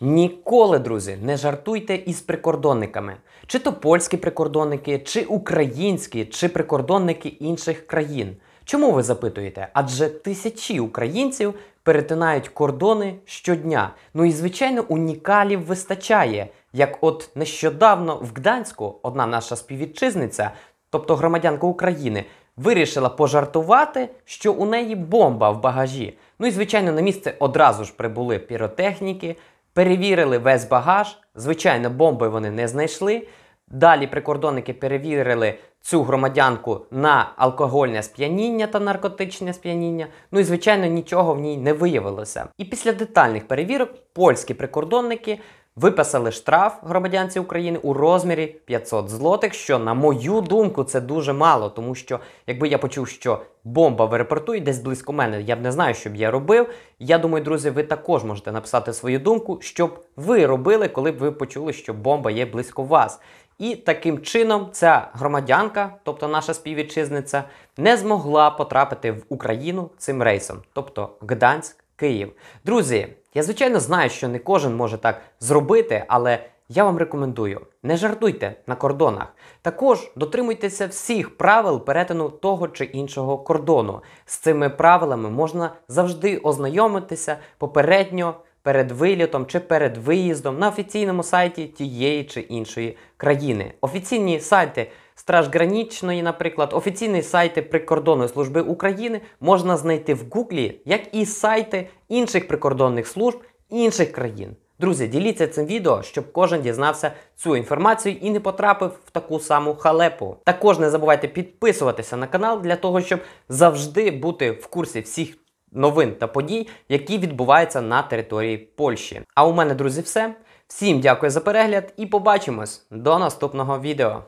Ніколи, друзі, не жартуйте із прикордонниками, чи то польські прикордонники, чи українські, чи прикордонники інших країн. Чому ви запитуєте? Адже тисячі українців перетинають кордони щодня. Ну і звичайно, унікалів вистачає. Як, от нещодавно в Гданську одна наша співвітчизниця, тобто громадянка України, вирішила пожартувати, що у неї бомба в багажі. Ну і звичайно, на місце одразу ж прибули піротехніки. Перевірили весь багаж. Звичайно, бомби вони не знайшли. Далі прикордонники перевірили цю громадянку на алкогольне сп'яніння та наркотичне сп'яніння. Ну і, звичайно, нічого в ній не виявилося. І після детальних перевірок польські прикордонники виписали штраф громадянці України у розмірі 500 злотих. Що, на мою думку, це дуже мало, тому що якби я почув, що бомба в аеропорту і десь близько мене, я б не знаю, що б я робив. Я думаю, друзі, ви також можете написати свою думку, що б ви робили, коли б ви почули, що бомба є близько вас. І таким чином ця громадянка, тобто наша співвітчизниця, не змогла потрапити в Україну цим рейсом, тобто Гданськ, Київ. Друзі, я, звичайно, знаю, що не кожен може так зробити, але я вам рекомендую: не жартуйте на кордонах. Також дотримуйтеся всіх правил перетину того чи іншого кордону. З цими правилами можна завжди ознайомитися попередньо перед вилітом чи перед виїздом на офіційному сайті тієї чи іншої країни. Офіційні сайти Стражгранічної, наприклад, офіційні сайти прикордонної служби України можна знайти в Гуглі, як і сайти інших прикордонних служб інших країн. Друзі, діліться цим відео, щоб кожен дізнався цю інформацію і не потрапив в таку саму халепу. Також не забувайте підписуватися на канал для того, щоб завжди бути в курсі всіх новин та подій, які відбуваються на території Польщі. А у мене, друзі, все. Всім дякую за перегляд і побачимось до наступного відео.